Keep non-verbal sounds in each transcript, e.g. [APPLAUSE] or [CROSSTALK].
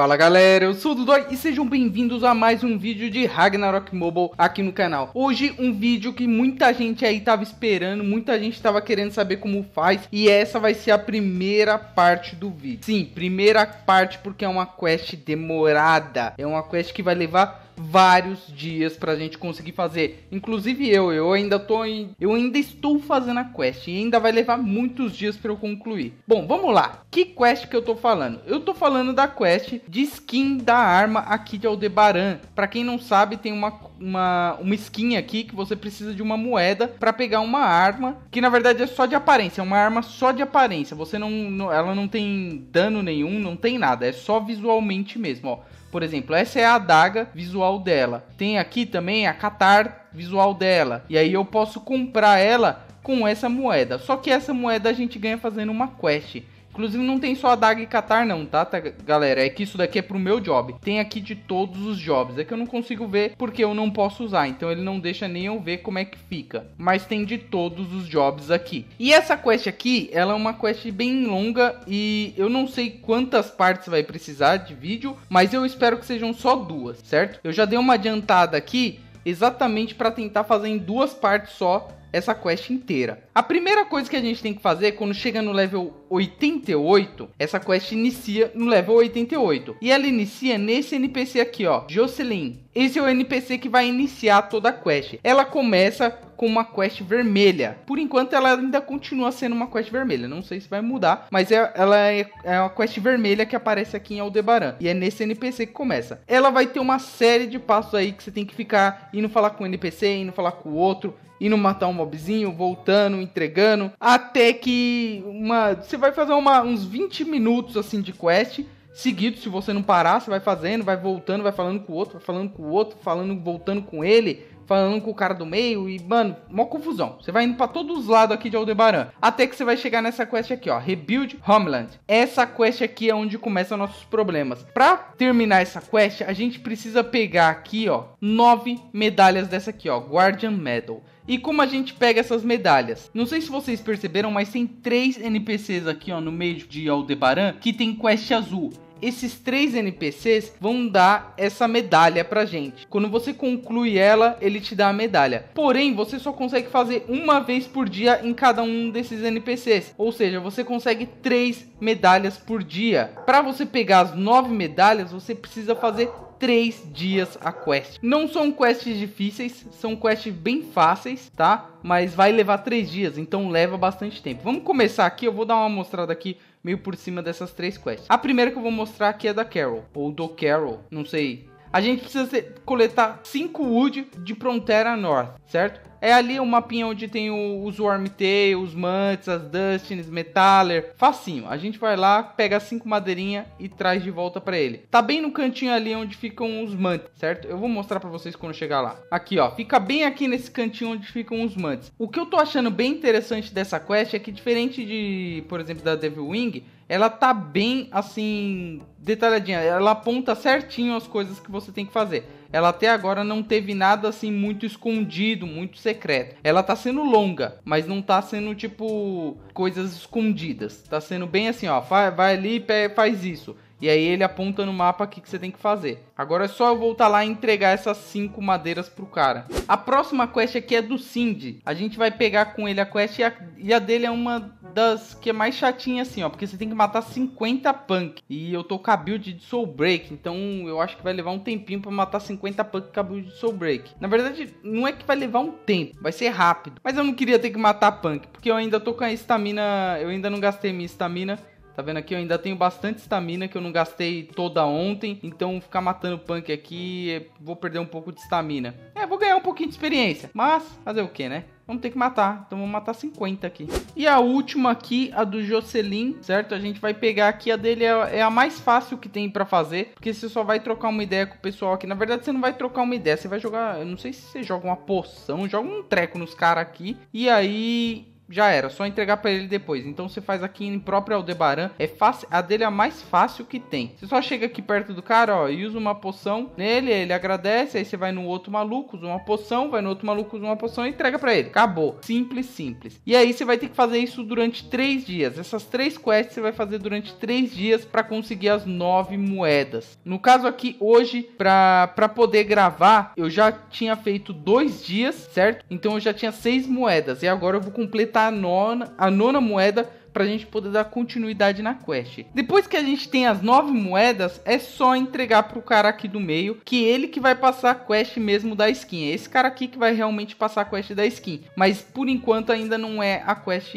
Fala galera, eu sou o Dudói e sejam bem-vindos a mais um vídeo de Ragnarok Mobile aqui no canal. Hoje um vídeo que muita gente aí tava esperando, muita gente tava querendo saber como faz e essa vai ser a primeira parte do vídeo. Sim, primeira parte porque é uma quest demorada, é uma quest que vai levar vários dias pra gente conseguir fazer. Inclusive eu, eu ainda tô em, eu ainda estou fazendo a quest e ainda vai levar muitos dias para eu concluir. Bom, vamos lá. Que quest que eu tô falando? Eu tô falando da quest de skin da arma aqui de Aldebaran. Para quem não sabe, tem uma, uma uma skin aqui que você precisa de uma moeda para pegar uma arma, que na verdade é só de aparência, é uma arma só de aparência. Você não, não ela não tem dano nenhum, não tem nada, é só visualmente mesmo, ó. Por exemplo, essa é a adaga visual dela. Tem aqui também a catar visual dela. E aí eu posso comprar ela com essa moeda. Só que essa moeda a gente ganha fazendo uma quest. Inclusive não tem só Adaga e Qatar não, tá, tá, galera? É que isso daqui é pro meu job. Tem aqui de todos os jobs. É que eu não consigo ver porque eu não posso usar. Então ele não deixa nem eu ver como é que fica. Mas tem de todos os jobs aqui. E essa quest aqui, ela é uma quest bem longa e eu não sei quantas partes vai precisar de vídeo, mas eu espero que sejam só duas, certo? Eu já dei uma adiantada aqui exatamente para tentar fazer em duas partes só essa quest inteira. A primeira coisa que a gente tem que fazer quando chega no level 88, essa quest inicia no level 88. E ela inicia nesse NPC aqui, ó, Jocelyn. Esse é o NPC que vai iniciar toda a quest. Ela começa com uma quest vermelha. Por enquanto, ela ainda continua sendo uma quest vermelha. Não sei se vai mudar, mas é, ela é, é uma quest vermelha que aparece aqui em Aldebaran. E é nesse NPC que começa. Ela vai ter uma série de passos aí que você tem que ficar indo falar com o NPC, indo falar com o outro, indo matar um mobzinho, voltando, entregando, até que uma, você vai fazer uma, uns 20 minutos assim de quest seguido, se você não parar, você vai fazendo, vai voltando, vai falando com o outro, vai falando com o outro, falando, voltando com ele, falando com o cara do meio e, mano, mó confusão. Você vai indo para todos os lados aqui de Aldebaran. Até que você vai chegar nessa quest aqui, ó. Rebuild Homeland. Essa quest aqui é onde começam nossos problemas. Pra terminar essa quest, a gente precisa pegar aqui, ó, nove medalhas dessa aqui, ó. Guardian Medal. E como a gente pega essas medalhas? Não sei se vocês perceberam, mas tem três NPCs aqui ó, no meio de Aldebaran que tem quest azul esses três NPCs vão dar essa medalha pra gente. Quando você conclui ela, ele te dá a medalha. Porém, você só consegue fazer uma vez por dia em cada um desses NPCs. Ou seja, você consegue três medalhas por dia. Para você pegar as nove medalhas, você precisa fazer três dias a quest. Não são quests difíceis, são quests bem fáceis, tá? Mas vai levar três dias, então leva bastante tempo. Vamos começar aqui, eu vou dar uma mostrada aqui meio por cima dessas três quests. A primeira que eu vou mostrar aqui é da Carol, ou do Carol, não sei a gente precisa ser, coletar 5 wood de Prontera North, certo? É ali o mapinha onde tem o, os Wormtail, os Mantis, as Dustins, Metaller. Facinho. A gente vai lá, pega cinco madeirinha e traz de volta para ele. Tá bem no cantinho ali onde ficam os Mantis, certo? Eu vou mostrar para vocês quando chegar lá. Aqui, ó. Fica bem aqui nesse cantinho onde ficam os Mantis. O que eu tô achando bem interessante dessa quest é que diferente de, por exemplo, da Devil Wing ela tá bem assim detalhadinha, ela aponta certinho as coisas que você tem que fazer. Ela até agora não teve nada assim muito escondido, muito secreto. Ela tá sendo longa, mas não tá sendo tipo coisas escondidas. Tá sendo bem assim, ó, vai, vai ali e faz isso. E aí ele aponta no mapa o que, que você tem que fazer. Agora é só eu voltar lá e entregar essas cinco madeiras pro cara. A próxima quest aqui é do Cindy. A gente vai pegar com ele a quest e a, e a dele é uma das que é mais chatinha assim, ó. Porque você tem que matar 50 punk. E eu tô com a build de Soul Break. Então eu acho que vai levar um tempinho para matar 50 punk com a build de Soul Break. Na verdade, não é que vai levar um tempo. Vai ser rápido. Mas eu não queria ter que matar punk. Porque eu ainda tô com a estamina. Eu ainda não gastei minha estamina. Tá vendo aqui? Eu ainda tenho bastante estamina que eu não gastei toda ontem. Então ficar matando punk aqui, vou perder um pouco de estamina ganhar um pouquinho de experiência. Mas, fazer o que, né? Vamos ter que matar. Então vamos matar 50 aqui. E a última aqui, a do Jocelyn, certo? A gente vai pegar aqui. A dele é, é a mais fácil que tem para fazer. Porque você só vai trocar uma ideia com o pessoal aqui. Na verdade, você não vai trocar uma ideia. Você vai jogar. Eu não sei se você joga uma poção, joga um treco nos caras aqui. E aí já era, só entregar para ele depois. Então você faz aqui em próprio Aldebaran, é fácil, a dele é a mais fácil que tem. Você só chega aqui perto do cara, ó, e usa uma poção nele, ele agradece, aí você vai no outro maluco, usa uma poção, vai no outro maluco, usa uma poção e entrega para ele. Acabou. Simples, simples. E aí você vai ter que fazer isso durante três dias. Essas três quests você vai fazer durante três dias para conseguir as nove moedas. No caso aqui, hoje, para poder gravar, eu já tinha feito dois dias, certo? Então eu já tinha seis moedas e agora eu vou completar gastar a nona, a nona moeda para a gente poder dar continuidade na quest. Depois que a gente tem as nove moedas, é só entregar para o cara aqui do meio, que ele que vai passar a quest mesmo da skin. É esse cara aqui que vai realmente passar a quest da skin. Mas por enquanto ainda não é a quest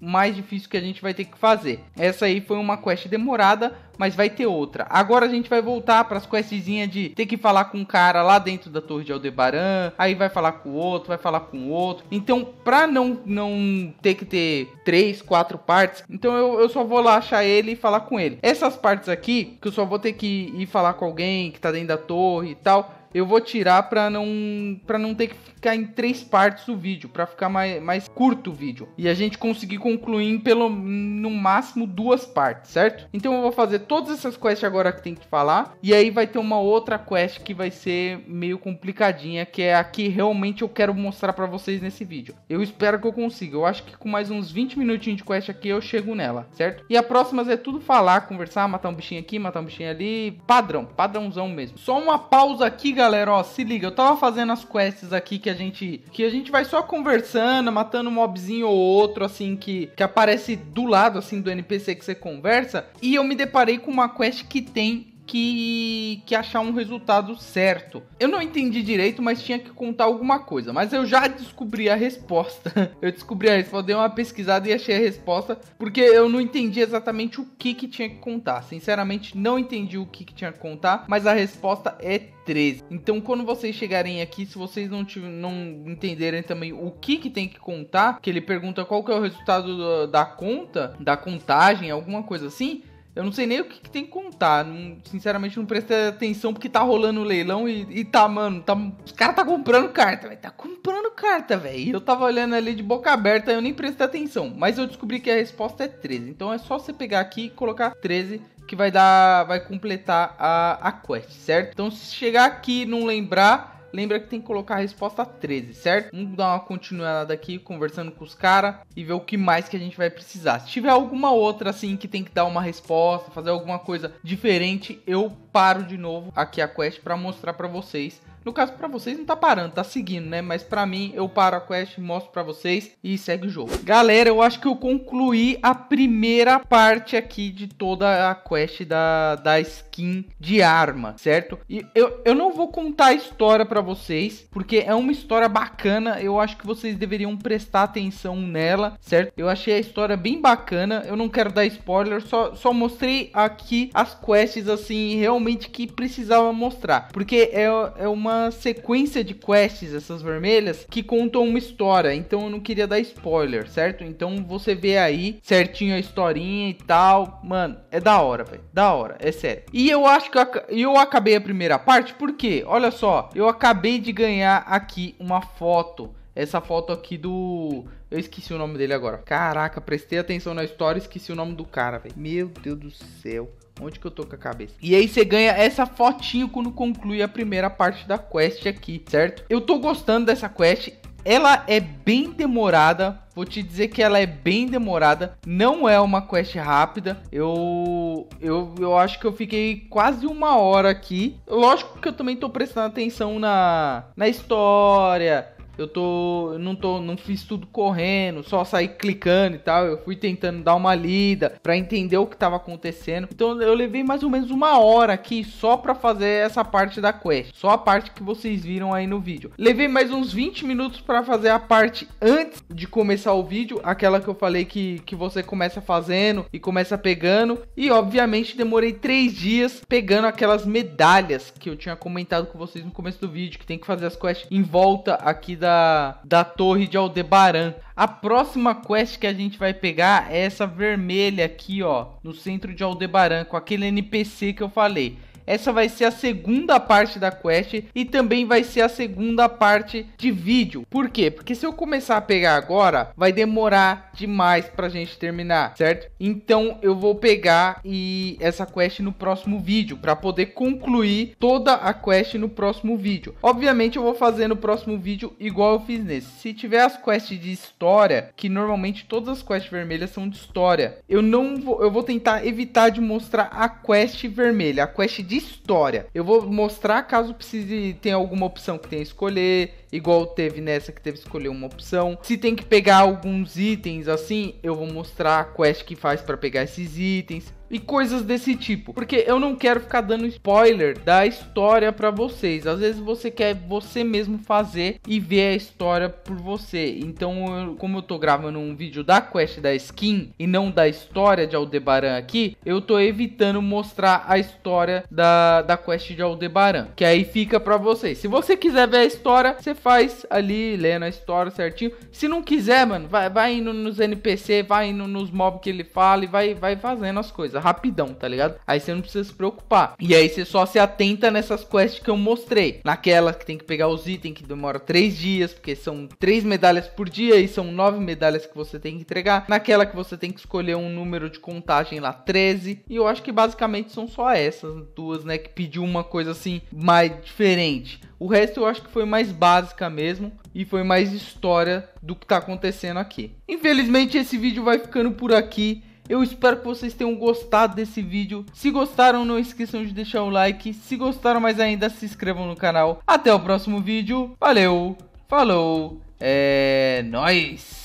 mais difícil que a gente vai ter que fazer. Essa aí foi uma quest demorada, mas vai ter outra. Agora a gente vai voltar para as questzinhas de ter que falar com um cara lá dentro da Torre de Aldebaran, aí vai falar com o outro, vai falar com o outro. Então, pra não, não ter que ter três, quatro partes, então eu, eu só vou lá achar ele e falar com ele. Essas partes aqui, que eu só vou ter que ir falar com alguém que tá dentro da torre e tal, eu vou tirar para não para não ter que ficar em três partes o vídeo, para ficar mais, mais curto o vídeo e a gente conseguir concluir em pelo no máximo duas partes, certo? Então eu vou fazer todas essas quests agora que tem que falar e aí vai ter uma outra quest que vai ser meio complicadinha, que é a que realmente eu quero mostrar para vocês nesse vídeo. Eu espero que eu consiga. Eu acho que com mais uns 20 minutinhos de quest aqui eu chego nela, certo? E a próxima é tudo falar, conversar, matar um bichinho aqui, matar um bichinho ali, padrão, padrãozão mesmo. Só uma pausa aqui, galera galera, ó, se liga, eu tava fazendo as quests aqui que a gente que a gente vai só conversando, matando um mobzinho ou outro assim que que aparece do lado assim do NPC que você conversa, e eu me deparei com uma quest que tem que, que achar um resultado certo. Eu não entendi direito, mas tinha que contar alguma coisa. Mas eu já descobri a resposta. [LAUGHS] Eu descobri a resposta, dei uma pesquisada e achei a resposta, porque eu não entendi exatamente o que, que tinha que contar. Sinceramente, não entendi o que, que tinha que contar, mas a resposta é 13. Então, quando vocês chegarem aqui, se vocês não, te, não entenderem também o que, que tem que contar, que ele pergunta qual que é o resultado da conta, da contagem, alguma coisa assim eu não sei nem o que, que tem que contar. Não, sinceramente, não prestei atenção porque tá rolando o leilão e, e, tá, mano, tá, os caras tá comprando carta, velho. Tá comprando carta, velho. Eu tava olhando ali de boca aberta, eu nem prestei atenção. Mas eu descobri que a resposta é 13. Então é só você pegar aqui e colocar 13 que vai dar, vai completar a, a quest, certo? Então se chegar aqui e não lembrar, lembra que tem que colocar a resposta 13, certo? Vamos dar uma continuada aqui, conversando com os caras e ver o que mais que a gente vai precisar. Se tiver alguma outra assim que tem que dar uma resposta, fazer alguma coisa diferente, eu paro de novo aqui a quest para mostrar para vocês no caso, para vocês não tá parando, tá seguindo, né? Mas para mim, eu paro a quest, mostro para vocês e segue o jogo. Galera, eu acho que eu concluí a primeira parte aqui de toda a quest da, da skin de arma, certo? E eu, eu não vou contar a história para vocês, porque é uma história bacana, eu acho que vocês deveriam prestar atenção nela, certo? Eu achei a história bem bacana, eu não quero dar spoiler, só, só mostrei aqui as quests, assim, realmente que precisava mostrar, porque é, é uma sequência de quests, essas vermelhas, que contam uma história. Então eu não queria dar spoiler, certo? Então você vê aí certinho a historinha e tal. Mano, é da hora, velho. Da hora, é sério. E eu acho que eu acabei a primeira parte, porque, olha só, eu acabei de ganhar aqui uma foto essa foto aqui do. Eu esqueci o nome dele agora. Caraca, prestei atenção na história e esqueci o nome do cara, velho. Meu Deus do céu. Onde que eu tô com a cabeça? E aí você ganha essa fotinho quando conclui a primeira parte da quest aqui, certo? Eu tô gostando dessa quest. Ela é bem demorada, Vou te dizer que ela é bem demorada, não é uma quest rápida. Eu, eu eu acho que eu fiquei quase uma hora aqui. Lógico que eu também tô prestando atenção na na história, eu tô não tô não fiz tudo correndo, só saí clicando e tal. Eu fui tentando dar uma lida para entender o que estava acontecendo. Então eu levei mais ou menos uma hora aqui só para fazer essa parte da quest, só a parte que vocês viram aí no vídeo. Levei mais uns 20 minutos para fazer a parte antes de começar o vídeo, aquela que eu falei que que você começa fazendo e começa pegando e obviamente demorei três dias pegando aquelas medalhas que eu tinha comentado com vocês no começo do vídeo, que tem que fazer as quests em volta aqui da da, da torre de Aldebaran. A próxima quest que a gente vai pegar é essa vermelha aqui, ó, no centro de Aldebaran, com aquele NPC que eu falei. Essa vai ser a segunda parte da quest e também vai ser a segunda parte de vídeo. Por quê? Porque se eu começar a pegar agora, vai demorar demais pra gente terminar, certo? Então eu vou pegar e essa quest no próximo vídeo para poder concluir toda a quest no próximo vídeo. Obviamente eu vou fazer no próximo vídeo igual eu fiz nesse. Se tiver as quests de história, que normalmente todas as quests vermelhas são de história, eu não vou, eu vou tentar evitar de mostrar a quest vermelha, a quest de história. Eu vou mostrar caso precise, tem alguma opção que tenha a escolher igual teve nessa que teve que escolher uma opção. Se tem que pegar alguns itens assim, eu vou mostrar a quest que faz para pegar esses itens e coisas desse tipo, porque eu não quero ficar dando spoiler da história para vocês. Às vezes você quer você mesmo fazer e ver a história por você. Então, eu, como eu tô gravando um vídeo da quest da skin e não da história de Aldebaran aqui, eu tô evitando mostrar a história da, da quest de Aldebaran, que aí fica para vocês. Se você quiser ver a história, você faz ali, lendo a história certinho. Se não quiser, mano, vai, vai indo nos NPC, vai indo nos mobs que ele fala e vai, vai fazendo as coisas rapidão, tá ligado? Aí você não precisa se preocupar. E aí você só se atenta nessas quests que eu mostrei. Naquela que tem que pegar os itens, que demora 3 dias, porque são 3 medalhas por dia e são 9 medalhas que você tem que entregar. Naquela que você tem que escolher um número de contagem lá, 13. E eu acho que basicamente são só essas duas, né? Que pediu uma coisa assim mais diferente. O resto eu acho que foi mais básica mesmo e foi mais história do que está acontecendo aqui. Infelizmente esse vídeo vai ficando por aqui. Eu espero que vocês tenham gostado desse vídeo. Se gostaram, não esqueçam de deixar o like. Se gostaram mais ainda, se inscrevam no canal. Até o próximo vídeo. Valeu, falou, é nóis!